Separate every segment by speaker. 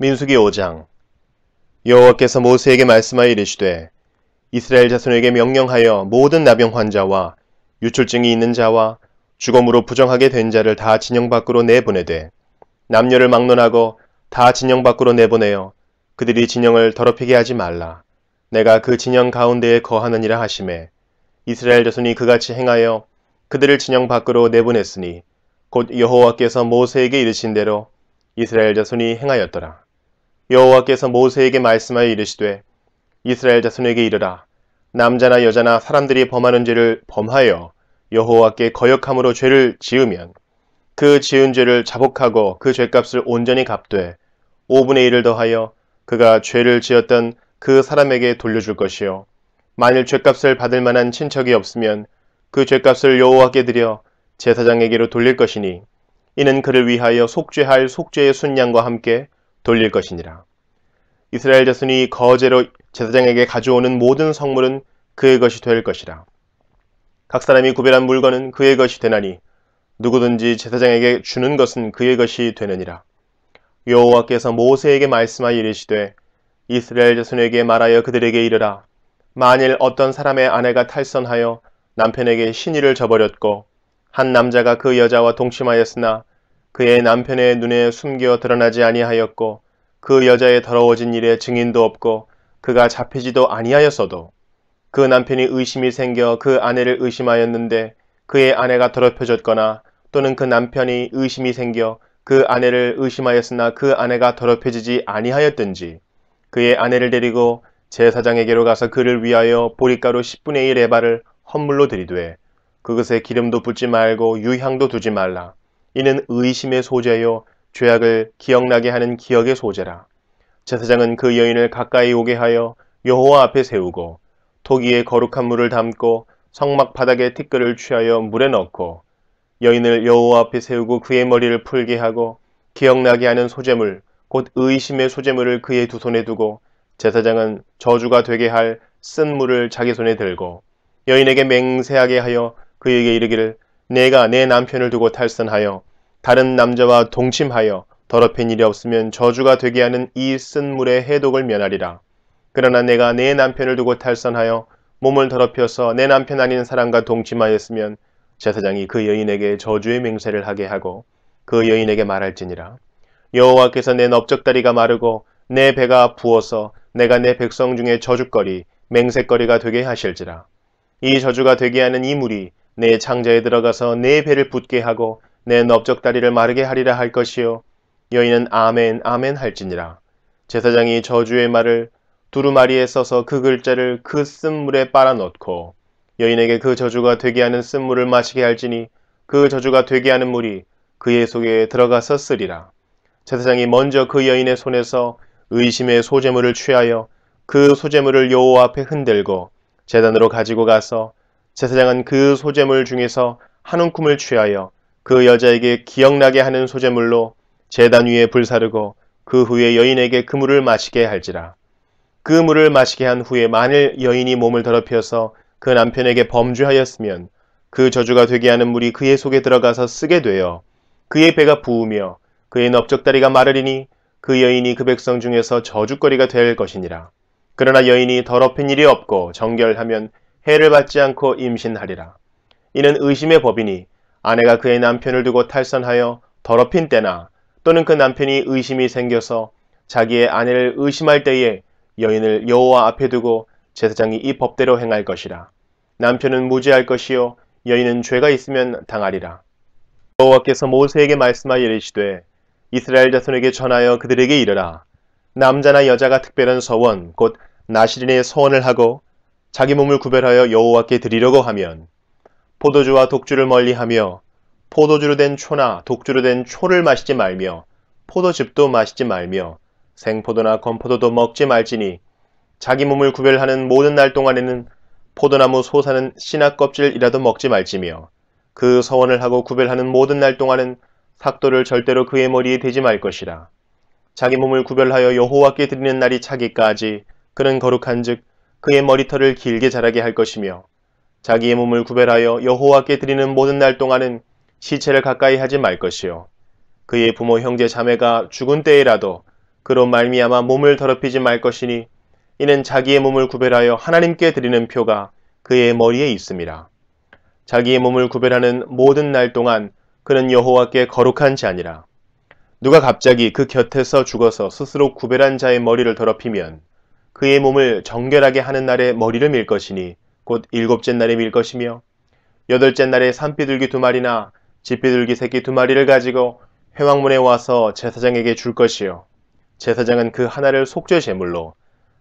Speaker 1: 민숙기 5장 여호와께서 모세에게 말씀하여 이르시되 이스라엘 자손에게 명령하여 모든 나병 환자와 유출증이 있는 자와 죽음으로 부정하게 된 자를 다 진영 밖으로 내보내되 남녀를 막론하고 다 진영 밖으로 내보내어 그들이 진영을 더럽히게 하지 말라. 내가 그 진영 가운데에 거하느니라 하심에 이스라엘 자손이 그같이 행하여 그들을 진영 밖으로 내보냈으니 곧 여호와께서 모세에게 이르신 대로 이스라엘 자손이 행하였더라. 여호와께서 모세에게 말씀하여 이르시되 이스라엘 자손에게 이르라 남자나 여자나 사람들이 범하는 죄를 범하여 여호와께 거역함으로 죄를 지으면 그 지은 죄를 자복하고 그 죄값을 온전히 갚되 5분의 1을 더하여 그가 죄를 지었던 그 사람에게 돌려줄 것이요 만일 죄값을 받을 만한 친척이 없으면 그 죄값을 여호와께 드려 제사장에게로 돌릴 것이니 이는 그를 위하여 속죄할 속죄의 순양과 함께 돌릴 것이니라. 이스라엘 자손이 거제로 제사장에게 가져오는 모든 성물은 그의 것이 될 것이라. 각 사람이 구별한 물건은 그의 것이 되나니 누구든지 제사장에게 주는 것은 그의 것이 되느니라. 여호와께서 모세에게 말씀하여 이르시되 이스라엘 자손에게 말하여 그들에게 이르라. 만일 어떤 사람의 아내가 탈선하여 남편에게 신의를 저버렸고 한 남자가 그 여자와 동침하였으나 그의 남편의 눈에 숨겨 드러나지 아니하였고 그 여자의 더러워진 일에 증인도 없고 그가 잡히지도 아니하였어도 그 남편이 의심이 생겨 그 아내를 의심하였는데 그의 아내가 더럽혀졌거나 또는 그 남편이 의심이 생겨 그 아내를 의심하였으나 그 아내가 더럽혀지지 아니하였든지 그의 아내를 데리고 제사장에게로 가서 그를 위하여 보리가루 10분의 1 에바를 헌물로 드리되 그것에 기름도 붓지 말고 유향도 두지 말라. 이는 의심의 소재여 죄악을 기억나게 하는 기억의 소재라. 제사장은 그 여인을 가까이 오게 하여 여호와 앞에 세우고 토기에 거룩한 물을 담고 성막 바닥에 티끌을 취하여 물에 넣고 여인을 여호와 앞에 세우고 그의 머리를 풀게 하고 기억나게 하는 소재물 곧 의심의 소재물을 그의 두 손에 두고 제사장은 저주가 되게 할 쓴 물을 자기 손에 들고 여인에게 맹세하게 하여 그에게 이르기를 내가 내 남편을 두고 탈선하여 다른 남자와 동침하여 더럽힌 일이 없으면 저주가 되게 하는 이 쓴 물의 해독을 면하리라. 그러나 내가 내 남편을 두고 탈선하여 몸을 더럽혀서 내 남편 아닌 사람과 동침하였으면 제사장이 그 여인에게 저주의 맹세를 하게 하고 그 여인에게 말할지니라. 여호와께서 내 넓적다리가 마르고 내 배가 부어서 내가 내 백성 중에 저주거리, 맹세거리가 되게 하실지라. 이 저주가 되게 하는 이 물이 내 창자에 들어가서 내 배를 붓게 하고 내 넓적 다리를 마르게 하리라 할 것이요 여인은 아멘 아멘 할지니라 제사장이 저주의 말을 두루마리에 써서 그 글자를 그 쓴물에 빨아넣고 여인에게 그 저주가 되게 하는 쓴물을 마시게 할지니 그 저주가 되게 하는 물이 그의 속에 들어가서 쓰리라. 제사장이 먼저 그 여인의 손에서 의심의 소재물을 취하여 그 소재물을 여호와 앞에 흔들고 재단으로 가지고 가서 제사장은 그 소재물 중에서 한 움큼을 취하여 그 여자에게 기억나게 하는 소재물로 재단 위에 불사르고 그 후에 여인에게 그 물을 마시게 할지라. 그 물을 마시게 한 후에 만일 여인이 몸을 더럽혀서 그 남편에게 범죄하였으면 그 저주가 되게 하는 물이 그의 속에 들어가서 쓰게 되어 그의 배가 부으며 그의 넓적다리가 마르리니 그 여인이 그 백성 중에서 저주거리가 될 것이니라. 그러나 여인이 더럽힌 일이 없고 정결하면 해를 받지 않고 임신하리라. 이는 의심의 법이니 아내가 그의 남편을 두고 탈선하여 더럽힌 때나 또는 그 남편이 의심이 생겨서 자기의 아내를 의심할 때에 여인을 여호와 앞에 두고 제사장이 이 법대로 행할 것이라. 남편은 무죄할 것이요 여인은 죄가 있으면 당하리라. 여호와께서 모세에게 말씀하여 이르시되 이스라엘 자손에게 전하여 그들에게 이르라. 남자나 여자가 특별한 서원 곧 나시린의 서원을 하고 자기 몸을 구별하여 여호와께 드리려고 하면 포도주와 독주를 멀리하며 포도주로 된 초나 독주로 된 초를 마시지 말며 포도즙도 마시지 말며 생포도나 건포도도 먹지 말지니 자기 몸을 구별하는 모든 날 동안에는 포도나무 소사는 씨나 껍질이라도 먹지 말지며 그 서원을 하고 구별하는 모든 날 동안은 삭도를 절대로 그의 머리에 대지 말 것이라. 자기 몸을 구별하여 여호와께 드리는 날이 차기까지 그는 거룩한 즉 그의 머리털을 길게 자라게 할 것이며 자기의 몸을 구별하여 여호와께 드리는 모든 날 동안은 시체를 가까이 하지 말 것이요. 그의 부모 형제 자매가 죽은 때에라도 그로 말미암아 몸을 더럽히지 말 것이니 이는 자기의 몸을 구별하여 하나님께 드리는 표가 그의 머리에 있습니다. 자기의 몸을 구별하는 모든 날 동안 그는 여호와께 거룩한 자니라. 누가 갑자기 그 곁에서 죽어서 스스로 구별한 자의 머리를 더럽히면 그의 몸을 정결하게 하는 날에 머리를 밀 것이니 곧 일곱째 날에 밀 것이며 여덟째 날에 산비둘기 두 마리나 집비둘기 새끼 두 마리를 가지고 회왕문에 와서 제사장에게 줄 것이요. 제사장은 그 하나를 속죄 제물로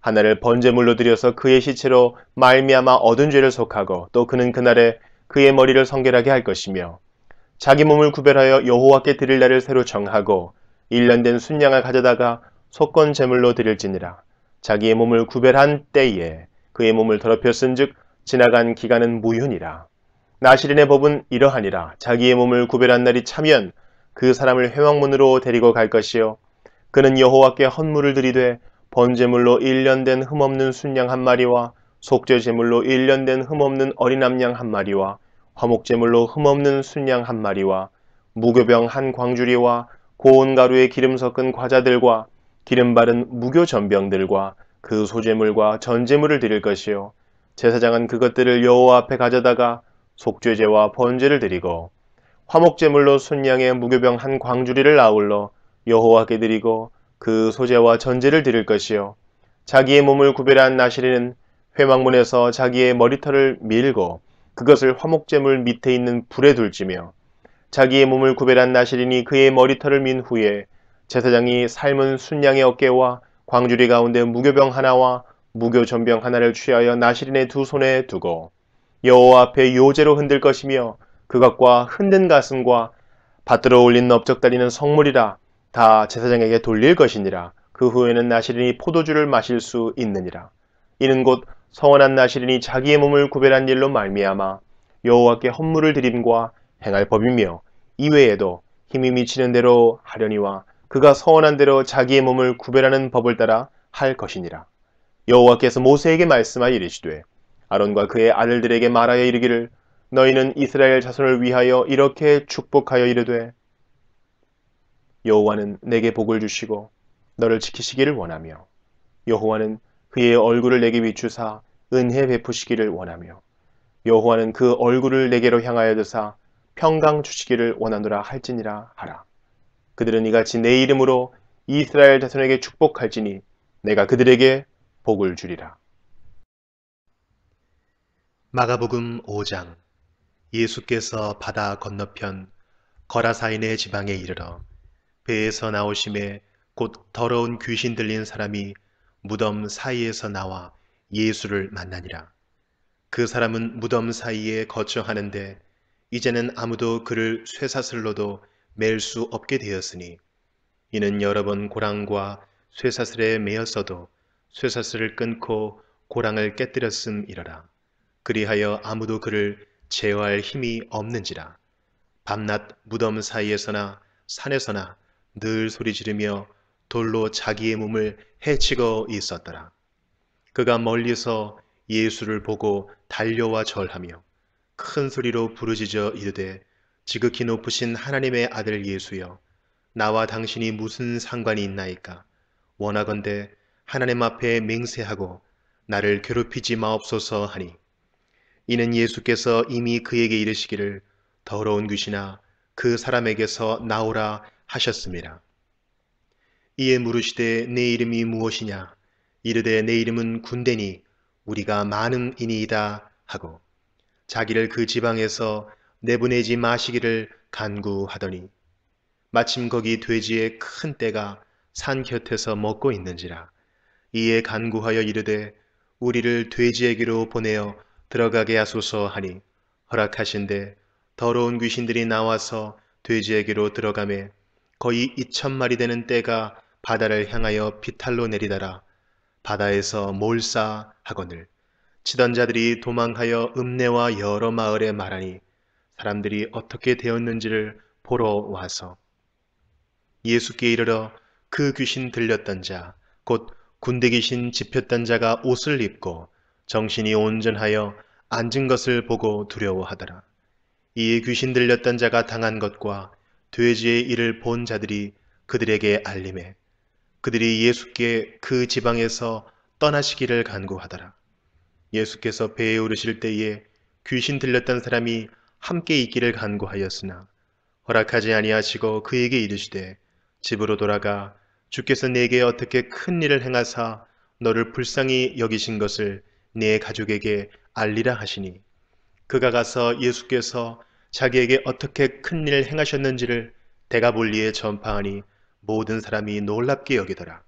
Speaker 1: 하나를 번제물로 드려서 그의 시체로 말미암아 얻은 죄를 속하고 또 그는 그날에 그의 머리를 성결하게 할 것이며 자기 몸을 구별하여 여호와께 드릴 날을 새로 정하고 일년된 순양을 가져다가 속건 제물로 드릴지니라 자기의 몸을 구별한 때에 그의 몸을 더럽혔은즉 지나간 기간은 무효니라. 나시린의 법은 이러하니라. 자기의 몸을 구별한 날이 차면 그 사람을 회왕문으로 데리고 갈 것이요. 그는 여호와께 헌물을 드리되 번제물로 1년 된 흠없는 순양 한 마리와 속죄제물로 1년 된 흠없는 어린암양 한 마리와 화목제물로 흠없는 순양 한 마리와 무교병 한 광주리와 고운 가루에 기름 섞은 과자들과 기름 바른 무교 전병들과 그소제물과 전제물을 드릴 것이요 제사장은 그것들을 여호와 앞에 가져다가 속죄제와 번제를 드리고 화목제물로 순양의 무교병 한 광주리를 아울러 여호와께 드리고 그 소제와 전제를 드릴 것이요 자기의 몸을 구별한 나시리는 회막문에서 자기의 머리털을 밀고 그것을 화목제물 밑에 있는 불에 둘지며 자기의 몸을 구별한 나시린이 그의 머리털을 민 후에 제사장이 삶은 순양의 어깨와 광주리 가운데 무교병 하나와 무교 전병 하나를 취하여 나시린의 두 손에 두고 여호와 앞에 요제로 흔들 것이며 그것과 흔든 가슴과 받들어 올린 넓적다리는 성물이라 다 제사장에게 돌릴 것이니라 그 후에는 나시린이 포도주를 마실 수 있느니라 이는 곧 성원한 나시린이 자기의 몸을 구별한 일로 말미암아 여호와께 헌물을 드림과 행할 법이며 이외에도 힘이 미치는 대로 하려니와 그가 서원한 대로 자기의 몸을 구별하는 법을 따라 할 것이니라. 여호와께서 모세에게 말씀하여 이르시되 아론과 그의 아들들에게 말하여 이르기를 너희는 이스라엘 자손을 위하여 이렇게 축복하여 이르되 여호와는 내게 복을 주시고 너를 지키시기를 원하며 여호와는 그의 얼굴을 내게 비추사 은혜 베푸시기를 원하며 여호와는 그 얼굴을 내게로 향하여 드사 평강 주시기를 원하노라 할지니라 하라. 그들은 이같이 내 이름으로 이스라엘 자손에게 축복할지니 내가 그들에게 복을 주리라. 마가복음 5장 예수께서 바다 건너편 거라사인의 지방에 이르러 배에서 나오심에 곧 더러운 귀신 들린 사람이 무덤 사이에서 나와 예수를 만나니라. 그 사람은 무덤 사이에 거처하는데 이제는 아무도 그를 쇠사슬로도 맬 수 없게 되었으니 이는 여러 번 고랑과 쇠사슬에 매였어도 쇠사슬을 끊고 고랑을 깨뜨렸음 이러라. 그리하여 아무도 그를 제어할 힘이 없는지라. 밤낮 무덤 사이에서나 산에서나 늘 소리 지르며 돌로 자기의 몸을 해치고 있었더라. 그가 멀리서 예수를 보고 달려와 절하며 큰 소리로 부르짖어 이르되 지극히 높으신 하나님의 아들 예수여 나와 당신이 무슨 상관이 있나이까 원하건대 하나님 앞에 맹세하고 나를 괴롭히지 마옵소서 하니 이는 예수께서 이미 그에게 이르시기를 더러운 귀신아 그 사람에게서 나오라 하셨습니다. 이에 물으시되 내 이름이 무엇이냐 이르되 내 이름은 군대니 우리가 많은 이니이다 하고 자기를 그 지방에서 내보내지 마시기를 간구하더니 마침 거기 돼지의 큰 떼가 산 곁에서 먹고 있는지라 이에 간구하여 이르되 우리를 돼지에게로 보내어 들어가게 하소서 하니 허락하신데 더러운 귀신들이 나와서 돼지에게로 들어가매 거의 이천 마리 되는 때가 바다를 향하여 비탈로 내리다라 바다에서 몰사 하거늘 치던 자들이 도망하여 읍내와 여러 마을에 말하니 사람들이 어떻게 되었는지를 보러 와서 예수께 이르러 그 귀신 들렸던 자곧 군대 귀신집혔던자가 옷을 입고 정신이 온전하여 앉은 것을 보고 두려워하더라. 이에 귀신 들렸던 자가 당한 것과 돼지의 일을 본 자들이 그들에게 알림해 그들이 예수께 그 지방에서 떠나시기를 간구하더라. 예수께서 배에 오르실 때에 귀신 들렸던 사람이 함께 있기를 간구하였으나 허락하지 아니하시고 그에게 이르시되 집으로 돌아가 주께서 내게 어떻게 큰 일을 행하사 너를 불쌍히 여기신 것을 내 가족에게 알리라 하시니 그가 가서 예수께서 자기에게 어떻게 큰 일을 행하셨는지를 대가볼리에 전파하니 모든 사람이 놀랍게 여기더라.